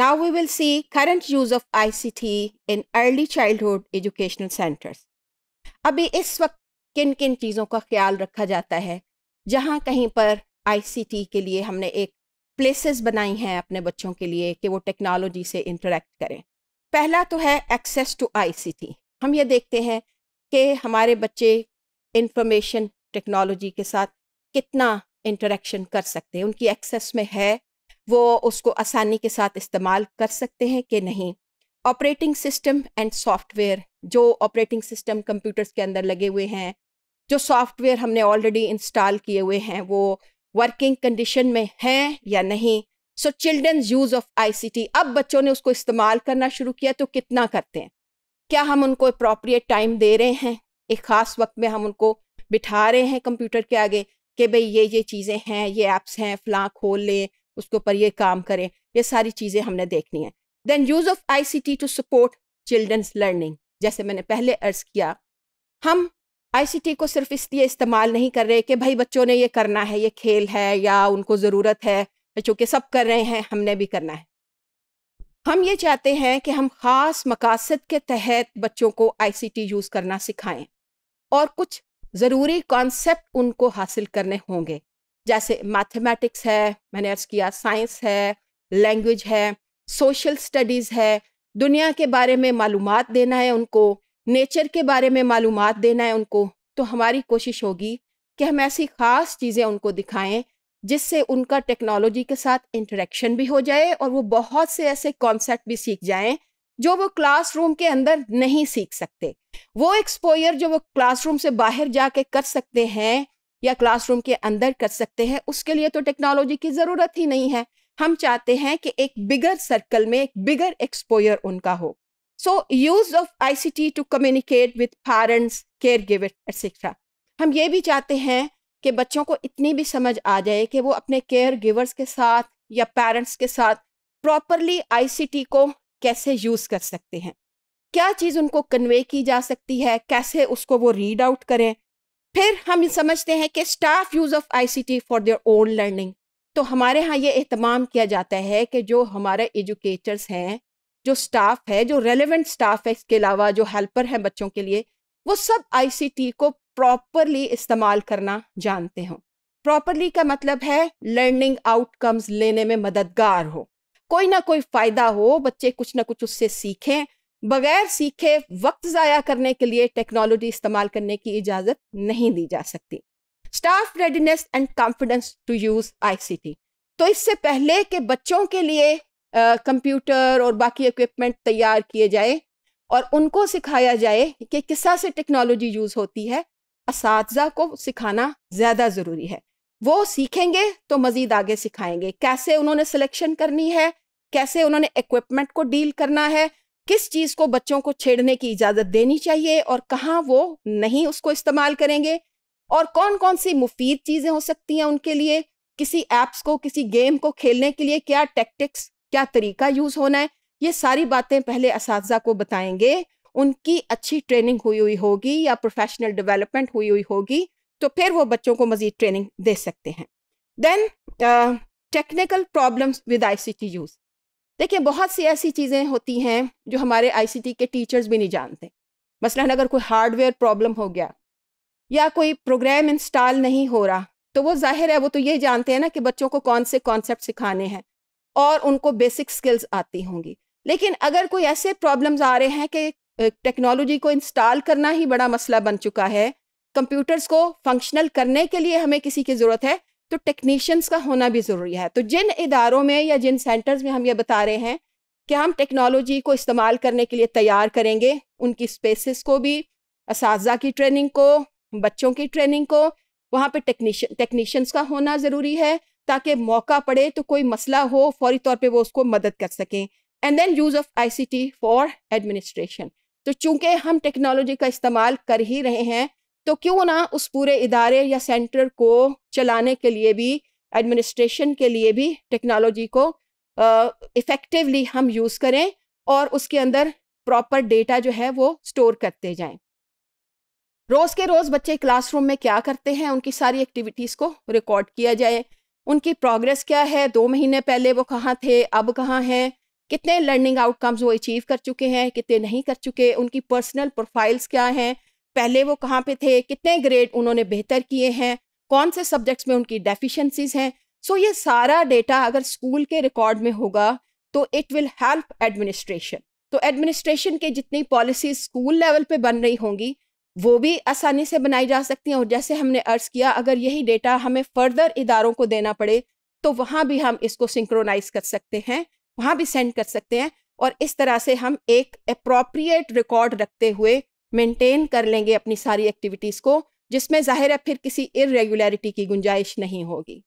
Now we will see current use of ICT in early childhood educational centers. अभी इस वक्त किन किन चीज़ों का ख्याल रखा जाता है जहाँ कहीं पर टी के लिए हमने एक प्लेसेस बनाई हैं अपने बच्चों के लिए कि वो टेक्नोलॉजी से इंटरेक्ट करें पहला तो है एक्सेस टू टी हम ये देखते हैं कि हमारे बच्चे इंफॉर्मेशन टेक्नोलॉजी के साथ कितना इंटरेक्शन कर सकते हैं उनकी एक्सेस में है वो उसको आसानी के साथ इस्तेमाल कर सकते हैं कि नहीं ऑपरेटिंग सिस्टम एंड सॉफ्टवेयर जो ऑपरेटिंग सिस्टम कंप्यूटर्स के अंदर लगे हुए हैं जो सॉफ्टवेयर हमने ऑलरेडी इंस्टॉल किए हुए हैं वो वर्किंग कंडीशन में हैं या नहीं so children use of ICT अब बच्चों ने उसको इस्तेमाल करना शुरू किया तो कितना करते हैं क्या हम उनको अप्रोप्रिएट टाइम दे रहे हैं एक ख़ास वक्त में हम उनको बिठा रहे हैं कंप्यूटर के आगे कि भाई ये ये चीज़ें हैं ये ऐप्स हैं फ़लाँ खोल लें उसके ऊपर ये काम करें ये सारी चीज़ें हमने देखनी है then use of I C T to support children's learning जैसे मैंने पहले अर्ज़ किया हम आई सी टी को सिर्फ इसलिए इस्तेमाल नहीं कर रहे कि भाई बच्चों ने ये करना है ये खेल है या उनको ज़रूरत है चूँकि सब कर रहे हैं हमने भी करना है हम ये चाहते हैं कि हम ख़ास मकासद के तहत बच्चों को आई सी टी यूज़ करना सिखाएं और कुछ ज़रूरी कॉन्सेप्ट उनको हासिल करने होंगे जैसे मैथमेटिक्स है मैंने अर्ज किया साइंस है लैंग्वेज है सोशल स्टडीज़ है दुनिया के बारे में मालूम देना है उनको नेचर के बारे में मालूम देना है उनको तो हमारी कोशिश होगी कि हम ऐसी ख़ास चीज़ें उनको दिखाएं जिससे उनका टेक्नोलॉजी के साथ इंटरेक्शन भी हो जाए और वो बहुत से ऐसे कॉन्सेप्ट भी सीख जाएं जो वो क्लासरूम के अंदर नहीं सीख सकते वो एक्सपोयर जो वो क्लासरूम से बाहर जाके कर सकते हैं या क्लासरूम के अंदर कर सकते हैं उसके लिए तो टेक्नोलॉजी की ज़रूरत ही नहीं है हम चाहते हैं कि एक बिगर सर्कल में एक बिगर एक्सपोयर उनका हो so use of ICT to communicate with parents care giver etcetera हम ये भी चाहते हैं कि बच्चों को इतनी भी समझ आ जाए कि वो अपने केयर गिवर्स के साथ या पेरेंट्स के साथ प्रॉपरली आईसीटी को कैसे यूज़ कर सकते हैं क्या चीज़ उनको कन्वे की जा सकती है कैसे उसको वो रीड आउट करें फिर हम समझते हैं कि staff use of ICT for their own learning तो हमारे यहाँ ये एहतमाम किया जाता है कि जो हमारे एजुकेटर्स हैं जो स्टाफ है जो रेलिवेंट स्टाफ है इसके अलावा जो हेल्पर हैं बच्चों के लिए वो सब आईसीटी को प्रॉपरली इस्तेमाल करना जानते हों प्रॉपरली का मतलब है लर्निंग आउटकम्स लेने में मददगार हो कोई ना कोई फ़ायदा हो बच्चे कुछ ना कुछ उससे सीखें बगैर सीखे वक्त ज़ाया करने के लिए टेक्नोलॉजी इस्तेमाल करने की इजाज़त नहीं दी जा सकती staff readiness and confidence to use ICT तो इससे पहले के बच्चों के लिए कंप्यूटर और बाकी इक्विपमेंट तैयार किए जाए और उनको सिखाया जाए कि किस तरह से टेक्नोलॉजी यूज़ होती है इस को सिखाना ज़्यादा ज़रूरी है वो सीखेंगे तो मज़ीद आगे सिखाएंगे कैसे उन्होंने सिलेक्शन करनी है कैसे उन्होंने इक्विपमेंट को डील करना है किस चीज़ को बच्चों को छेड़ने की इजाज़त देनी चाहिए और कहाँ वो नहीं उसको इस्तेमाल करेंगे और कौन कौन सी मुफीद चीज़ें हो सकती हैं उनके लिए किसी एप्स को किसी गेम को खेलने के लिए क्या टेक्टिक्स क्या तरीका यूज़ होना है ये सारी बातें पहले इस को बताएंगे उनकी अच्छी ट्रेनिंग हुई हुई होगी या प्रोफेशनल डेवलपमेंट हुई हुई होगी तो फिर वो बच्चों को मज़ीद ट्रेनिंग दे सकते हैं then technical problems with ICT use देखिए बहुत सी ऐसी चीज़ें होती हैं जो हमारे आईसीटी के टीचर्स भी नहीं जानते मसला अगर कोई हार्डवेयर प्रॉब्लम हो गया या कोई प्रोग्राम इंस्टॉल नहीं हो रहा तो वो जाहिर है वो तो ये जानते हैं ना कि बच्चों को कौन से कॉन्सेप्ट सिखाने हैं और उनको बेसिक स्किल्स आती होंगी लेकिन अगर कोई ऐसे प्रॉब्लम्स आ रहे हैं कि टेक्नोलॉजी को इंस्टॉल करना ही बड़ा मसला बन चुका है कंप्यूटर्स को फंक्शनल करने के लिए हमें किसी की ज़रूरत है तो टेक्नीशियंस का होना भी ज़रूरी है तो जिन इदारों में या जिन सेंटर्स में हम ये बता रहे हैं कि हम टेक्नोलॉजी को इस्तेमाल करने के लिए तैयार करेंगे उनकी स्पेसिस को भी इस की ट्रेनिंग को बच्चों की ट्रेनिंग को वहाँ पे टेक्नीशियन टेक्नीशियंस का होना ज़रूरी है ताकि मौका पड़े तो कोई मसला हो फौरी तौर पे वो उसको मदद कर सकें and then use of ICT for administration तो चूंकि हम टेक्नोलॉजी का इस्तेमाल कर ही रहे हैं तो क्यों ना उस पूरे इदारे या सेंटर को चलाने के लिए भी एडमिनिस्ट्रेशन के लिए भी टेक्नोलॉजी को इफ़ेक्टिवली uh, हम यूज़ करें और उसके अंदर प्रॉपर डेटा जो है वो स्टोर करते जाएं रोज़ के रोज़ बच्चे क्लासरूम में क्या करते हैं उनकी सारी एक्टिविटीज़ को रिकॉर्ड किया जाए उनकी प्रोग्रेस क्या है दो महीने पहले वो कहाँ थे अब कहाँ हैं कितने लर्निंग आउटकम्स वो अचीव कर चुके हैं कितने नहीं कर चुके उनकी पर्सनल प्रोफाइल्स क्या हैं पहले वो कहाँ पे थे कितने ग्रेड उन्होंने बेहतर किए हैं कौन से सब्जेक्ट्स में उनकी डेफिशिएंसीज हैं सो ये सारा डेटा अगर स्कूल के रिकॉर्ड में होगा तो इट विल हेल्प एडमिनिस्ट्रेशन तो एडमिनिस्ट्रेशन के जितनी पॉलिसीज स्कूल लेवल पे बन रही होंगी वो भी आसानी से बनाई जा सकती हैं और जैसे हमने अर्ज किया अगर यही डेटा हमें फर्दर इदारों को देना पड़े तो वहाँ भी हम इसको सिंक्रोनाइज कर सकते हैं वहाँ भी सेंड कर सकते हैं और इस तरह से हम एक अप्रोप्रिएट रिकॉर्ड रखते हुए मेंटेन कर लेंगे अपनी सारी एक्टिविटीज़ को जिसमें जाहिर है फिर किसी इरेगुलरिटी की गुंजाइश नहीं होगी